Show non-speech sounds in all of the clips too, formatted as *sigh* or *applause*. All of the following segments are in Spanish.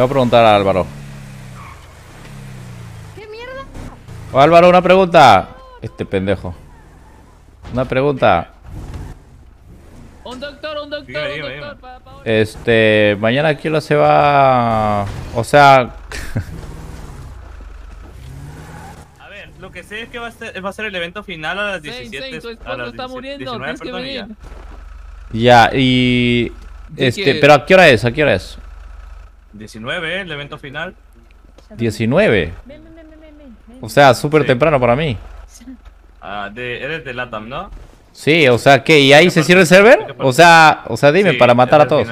a preguntar a Álvaro. ¿Qué mierda? Álvaro, una pregunta. Este pendejo. Una pregunta. Un doctor, un doctor, un doctor. este, mañana aquí lo se va. O sea. a ver, lo que sé es que va a ser, el evento final a las 17. Sein, está muriendo, tienes que Ya, y. Este, pero ¿a qué hora es? ¿A qué hora es? 19, ¿eh? el evento final. 19. o sea, súper temprano para mí. Ah, eres de LATAM, ¿no? Sí, o sea, que ¿Y ahí se cierra el server? O sea, o sea, dime, para matar a todos.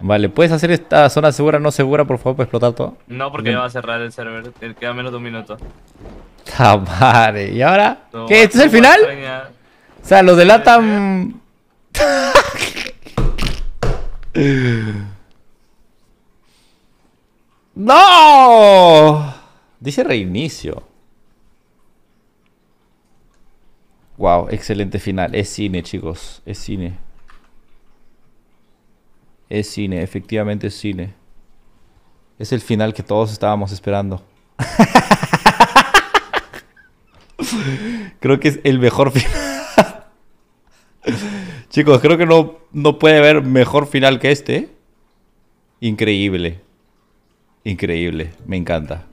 Vale, ¿puedes hacer esta zona segura, no segura, por favor, para explotar todo? No, porque ya va a cerrar el server. queda menos de un minuto. *laughs* ¿Y ahora? ¿Qué? ¿Este es el final? O sea, los de LATAM... ¡No! Dice reinicio. Wow, excelente final. Es cine, chicos. Es cine. Es cine, efectivamente es cine. Es el final que todos estábamos esperando. *laughs* Creo que es el mejor *laughs* final. Chicos, creo que no, puede haber mejor final que este. Increíble. Increíble. Me encanta.